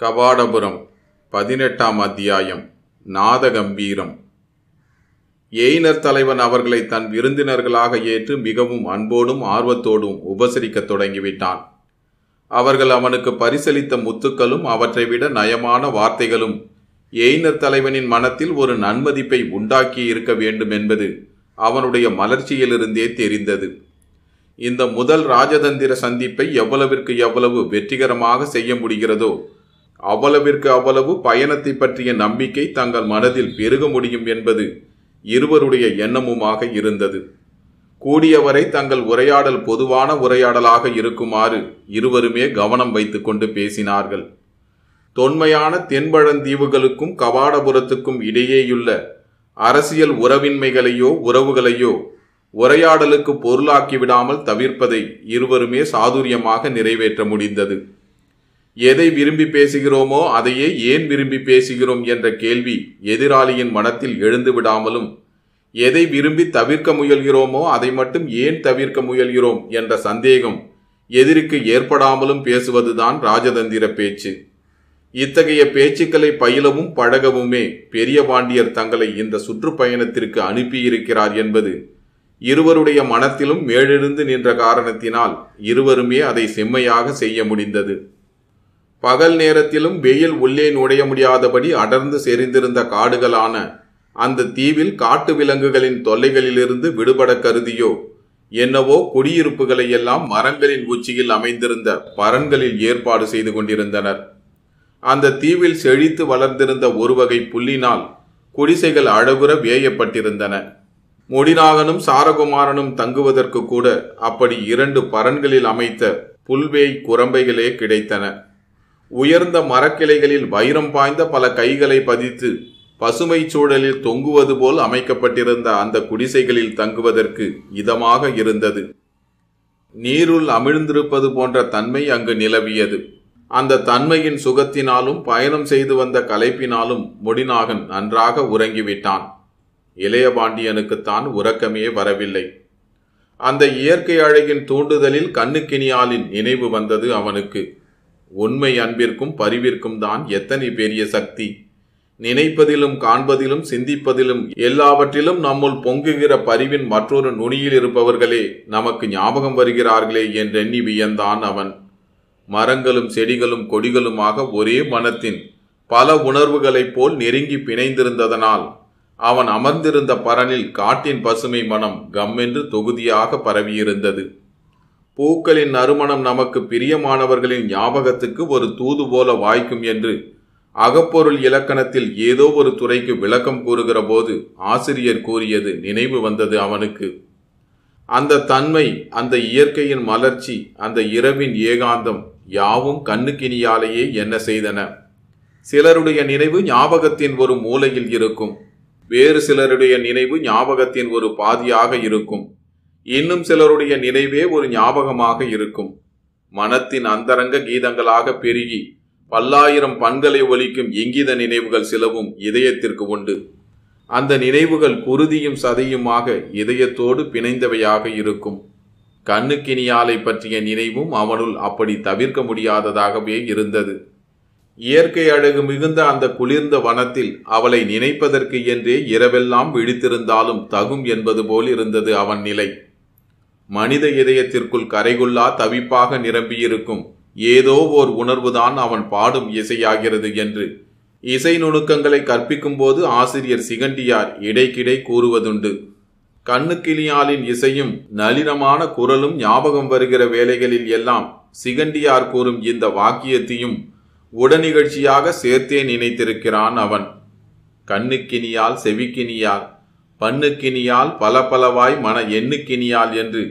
கபாடபுரம் பதினெட்டாம் அத்தியாயம் நாதகம்பீரம் எயினர் தலைவன் அவர்களை தன் விருந்தினர்களாக ஏற்று மிகவும் அன்போடும் ஆர்வத்தோடும் உபசரிக்கத் தொடங்கிவிட்டான் அவர்கள் அவனுக்கு பரிசளித்த முத்துக்களும் அவற்றை விட நயமான வார்த்தைகளும் எயினர் தலைவனின் மனத்தில் ஒரு நன்மதிப்பை உண்டாக்கி இருக்க வேண்டும் என்பது அவனுடைய மலர்ச்சியிலிருந்தே தெரிந்தது இந்த முதல் ராஜதந்திர சந்திப்பை எவ்வளவிற்கு எவ்வளவு வெற்றிகரமாக செய்ய முடிகிறதோ அவ்வளவிற்கு அவ்வளவு பயணத்தை பற்றிய நம்பிக்கை தங்கள் மனதில் பெருக முடியும் என்பது இருவருடைய எண்ணமுமாக இருந்தது கூடியவரை தங்கள் உரையாடல் பொதுவான உரையாடலாக இருக்குமாறு இருவருமே கவனம் வைத்துக்கொண்டு பேசினார்கள் தொன்மையான தென்பழந்தீவுகளுக்கும் கவாடபுரத்துக்கும் இடையேயுள்ள அரசியல் உறவின்மைகளையோ உறவுகளையோ உரையாடலுக்கு பொருளாக்கிவிடாமல் தவிர்ப்பதை இருவருமே சாதுரியமாக நிறைவேற்ற முடிந்தது எதை விரும்பி பேசுகிறோமோ அதையே ஏன் விரும்பி பேசுகிறோம் என்ற கேள்வி எதிராளியின் மனத்தில் எழுந்து விடாமலும் எதை விரும்பி தவிர்க்க முயல்கிறோமோ அதை மட்டும் ஏன் தவிர்க்க முயல்கிறோம் என்ற சந்தேகம் எதிரிக்கு ஏற்படாமலும் பேசுவதுதான் ராஜதந்திர பேச்சு இத்தகைய பேச்சுக்களை பயிலவும் பழகவுமே பெரிய பாண்டியர் தங்களை இந்த சுற்றுப்பயணத்திற்கு அனுப்பியிருக்கிறார் என்பது இருவருடைய மனத்திலும் மேலெழுந்து நின்ற காரணத்தினால் இருவருமே அதை செம்மையாக செய்ய முடிந்தது பகல் நேரத்திலும் வெயில் உள்ளே நுழைய முடியாதபடி அடர்ந்து செறிந்திருந்த காடுகளான அந்த தீவில் காட்டு விலங்குகளின் தொல்லைகளிலிருந்து விடுபட கருதியோ என்னவோ குடியிருப்புகளை எல்லாம் மரங்களின் உச்சியில் அமைந்திருந்த பரன்களில் ஏற்பாடு செய்து கொண்டிருந்தனர் அந்த தீவில் செழித்து வளர்ந்திருந்த ஒரு வகை புல்லினால் குடிசைகள் அழகுற வேயப்பட்டிருந்தன முடிநாகனும் சாரகுமாரனும் தங்குவதற்கு கூட அப்படி இரண்டு பரன்களில் அமைத்த புல்வேய் குரம்பைகளே கிடைத்தன உயர்ந்த மரக்கிளைகளில் வைரம் பாய்ந்த பல கைகளை பதித்து பசுமை சூழலில் தொங்குவது போல் அமைக்கப்பட்டிருந்த அந்த குடிசைகளில் தங்குவதற்கு இதமாக இருந்தது நீருள் அமிழ்ந்திருப்பது போன்ற தன்மை அங்கு நிலவியது அந்த தன்மையின் சுகத்தினாலும் பயணம் செய்து வந்த கலைப்பினாலும் முடிநாகன் நன்றாக உறங்கிவிட்டான் இளையபாண்டியனுக்குத்தான் உறக்கமே வரவில்லை அந்த இயற்கை அழகின் தூண்டுதலில் கண்ணுக்கினியாலின் நினைவு வந்தது அவனுக்கு உண்மை அன்பிற்கும் பரிவிற்கும் தான் எத்தனை பெரிய சக்தி நினைப்பதிலும் காண்பதிலும் சிந்திப்பதிலும் எல்லாவற்றிலும் நம்முள் பொங்குகிற பரிவின் மற்றொரு நுனியில் இருப்பவர்களே நமக்கு ஞாபகம் வருகிறார்களே என்றெண்ணி வியந்தான் அவன் மரங்களும் செடிகளும் கொடிகளுமாக ஒரே மனத்தின் பல உணர்வுகளைப் போல் நெருங்கி பிணைந்திருந்ததனால் அவன் அமர்ந்திருந்த பரனில் காட்டின் பசுமை மனம் கம்மென்று தொகுதியாக பரவியிருந்தது பூக்களின் நறுமணம் நமக்கு பிரியமானவர்களின் ஞாபகத்துக்கு ஒரு தூது போல வாய்க்கும் என்று அகப்பொருள் இலக்கணத்தில் ஏதோ ஒரு துறைக்கு விளக்கம் கூறுகிற போது ஆசிரியர் கூறியது நினைவு வந்தது அவனுக்கு அந்த தன்மை அந்த இயற்கையின் மலர்ச்சி அந்த இரவின் ஏகாந்தம் யாவும் கண்ணுக்கினியாலேயே என்ன செய்தன சிலருடைய நினைவு ஞாபகத்தின் ஒரு மூலையில் இருக்கும் வேறு சிலருடைய நினைவு ஞாபகத்தின் ஒரு பாதியாக இருக்கும் இன்னும் சிலருடைய நினைவே ஒரு ஞாபகமாக இருக்கும் மனத்தின் அந்தரங்க கீதங்களாக பெருகி பல்லாயிரம் பண்களை ஒலிக்கும் இங்கித நினைவுகள் சிலவும் இதயத்திற்கு உண்டு அந்த நினைவுகள் குருதியும் சதையுமாக இதயத்தோடு பிணைந்தவையாக இருக்கும் கண்ணுக்கினியாலை பற்றிய நினைவும் அவனுள் அப்படி தவிர்க்க முடியாததாகவே இருந்தது இயற்கை அழகு மிகுந்த அந்த குளிர்ந்த வனத்தில் அவளை நினைப்பதற்கு என்றே இரவெல்லாம் விழித்திருந்தாலும் தகும் என்பது போல் இருந்தது அவன் நிலை மனித இதயத்திற்குள் கரைகுல்லா தவிப்பாக நிரம்பியிருக்கும் ஏதோ ஓர் உணர்வுதான் அவன் பாடும் இசையாகிறது என்று இசை நுணுக்கங்களை கற்பிக்கும்போது ஆசிரியர் சிகண்டியார் இடைக்கிடை கூறுவதுண்டு கண்ணுக்கிளியாலின் இசையும் நளினமான குரலும் ஞாபகம் வருகிற வேலைகளில் எல்லாம் சிகண்டியார் கூறும் இந்த வாக்கியத்தையும் உடனிகழ்ச்சியாக சேர்த்தே நினைத்திருக்கிறான் அவன் கண்ணுக்கினியால் செவிக்கினியால் பண்ணுக்கினியால் பலவாய் மன எண்ணுக்கினியால் என்று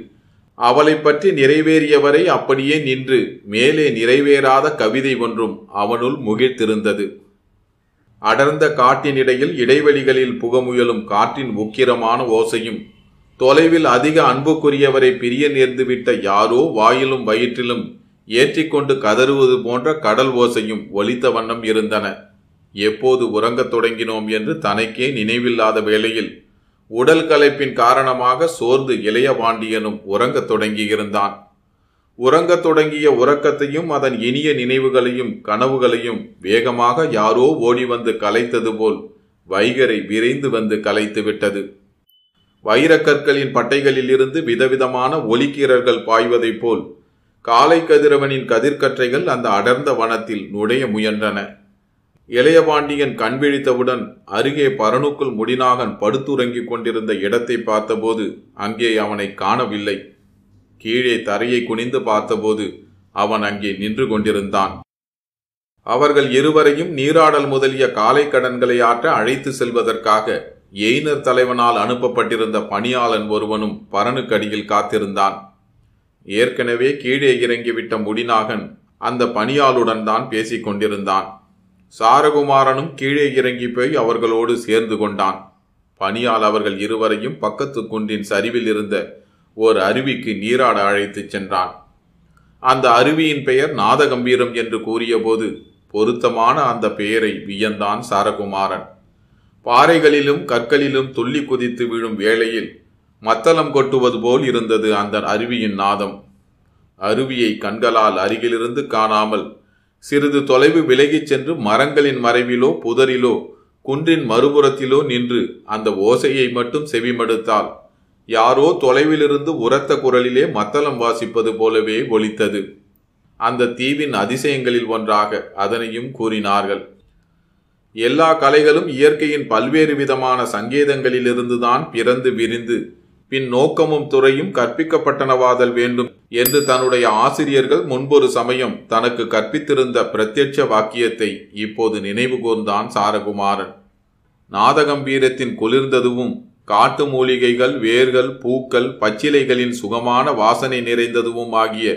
அவளை பற்றி நிறைவேறியவரை அப்படியே நின்று மேலே நிறைவேறாத கவிதை ஒன்றும் அவனுள் முகிழ்த்திருந்தது அடர்ந்த காட்டினிடையில் இடைவெளிகளில் புகமுயலும் காற்றின் உக்கிரமான ஓசையும் தொலைவில் அதிக அன்புக்குரியவரை பிரிய நேர்ந்துவிட்ட யாரோ வாயிலும் வயிற்றிலும் ஏற்றிக்கொண்டு கதறுவது போன்ற கடல் ஓசையும் ஒலித்த வண்ணம் இருந்தன எப்போது உறங்கத் தொடங்கினோம் என்று தனக்கே நினைவில்லாத வேளையில் உடல் கலைப்பின் காரணமாக சோர்ந்து இளைய பாண்டியனும் உறங்கத் தொடங்கியிருந்தான் உறங்கத் தொடங்கிய உறக்கத்தையும் அதன் இனிய நினைவுகளையும் கனவுகளையும் வேகமாக யாரோ ஓடி வந்து கலைத்தது போல் வைகரை விரைந்து வந்து கலைத்து விட்டது வைரக்கற்களின் பட்டைகளிலிருந்து விதவிதமான ஒலிக்கீரர்கள் பாய்வதைப் போல் காலை கதிரவனின் கதிர்கற்றைகள் அந்த அடர்ந்த வனத்தில் நுடைய முயன்றன இளையபாண்டியன் கண் விழித்தவுடன் அருகே பரணுக்குள் முடிநாகன் படுத்துறங்கிக் கொண்டிருந்த இடத்தை பார்த்தபோது அங்கே அவனை காணவில்லை கீழே தரையை குனிந்து பார்த்தபோது அவன் அங்கே நின்று கொண்டிருந்தான் அவர்கள் இருவரையும் நீராடல் முதலிய காலை கடன்களை ஆற்ற அழைத்து செல்வதற்காக எய்னர் தலைவனால் அனுப்பப்பட்டிருந்த பணியாளன் ஒருவனும் பரணுக்கடியில் காத்திருந்தான் ஏற்கனவே கீழே இறங்கிவிட்ட முடிநாகன் அந்த பணியாளுடன் தான் பேசிக் கொண்டிருந்தான் சாரகுமாரனும் கீழே இறங்கி போய் அவர்களோடு சேர்ந்து கொண்டான் பணியால் அவர்கள் இருவரையும் பக்கத்து குன்றின் சரிவில் இருந்த ஓர் அருவிக்கு நீராட அழைத்துச் சென்றான் அந்த அருவியின் பெயர் நாதகம்பீரம் என்று கூறியபோது பொருத்தமான அந்த பெயரை வியந்தான் சாரகுமாரன் பாறைகளிலும் கற்களிலும் துள்ளி குதித்து விழும் வேளையில் மத்தளம் கொட்டுவது போல் இருந்தது அந்த அருவியின் நாதம் அருவியை கண்களால் அருகிலிருந்து காணாமல் சிறிது தொலைவு விலகிச் சென்று மரங்களின் மறைவிலோ புதரிலோ குன்றின் மறுபுறத்திலோ நின்று அந்த ஓசையை மட்டும் செவிமடுத்தாள் யாரோ தொலைவிலிருந்து உரத்த குரலிலே மத்தளம் வாசிப்பது போலவே ஒலித்தது அந்த தீவின் அதிசயங்களில் ஒன்றாக அதனையும் கூறினார்கள் எல்லா கலைகளும் இயற்கையின் பல்வேறு விதமான சங்கேதங்களிலிருந்துதான் பிறந்து விரிந்து பின் நோக்கமும் துறையும் கற்பிக்கப்பட்டனவாதல் வேண்டும் என்று தன்னுடைய ஆசிரியர்கள் முன்பொரு சமயம் தனக்கு கற்பித்திருந்த பிரத்யட்ச வாக்கியத்தை இப்போது நினைவு கூர்ந்தான் சாரகுமாரன் நாதகம்பீரத்தின் குளிர்ந்ததுவும் காட்டு மூலிகைகள் வேர்கள் பூக்கள் பச்சிலைகளின் சுகமான வாசனை நிறைந்ததுவும் ஆகிய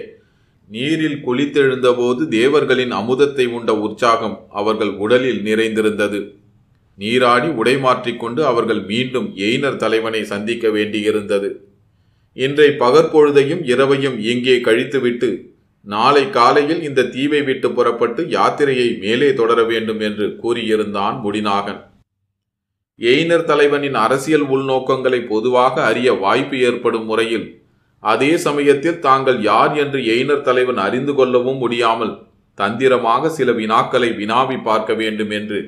நீரில் குளித்தெழுந்தபோது தேவர்களின் அமுதத்தை உண்ட உற்சாகம் அவர்கள் உடலில் நிறைந்திருந்தது நீராடி மாற்றிக்கொண்டு அவர்கள் மீண்டும் எயினர் தலைவனை சந்திக்க வேண்டியிருந்தது இன்றை பகற்பொழுதையும் இரவையும் இங்கே கழித்துவிட்டு நாளை காலையில் இந்த தீவை விட்டு புறப்பட்டு யாத்திரையை மேலே தொடர வேண்டும் என்று கூறியிருந்தான் முடிநாகன் எய்னர் தலைவனின் அரசியல் உள்நோக்கங்களை பொதுவாக அறிய வாய்ப்பு ஏற்படும் முறையில் அதே சமயத்தில் தாங்கள் யார் என்று எய்னர் தலைவன் அறிந்து கொள்ளவும் முடியாமல் தந்திரமாக சில வினாக்களை வினாவி பார்க்க வேண்டும் என்று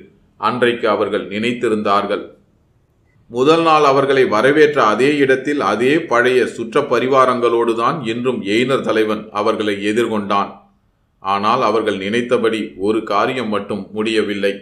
அன்றைக்கு அவர்கள் நினைத்திருந்தார்கள் முதல் நாள் அவர்களை வரவேற்ற அதே இடத்தில் அதே பழைய சுற்ற தான் இன்றும் எய்னர் தலைவன் அவர்களை எதிர்கொண்டான் ஆனால் அவர்கள் நினைத்தபடி ஒரு காரியம் மட்டும் முடியவில்லை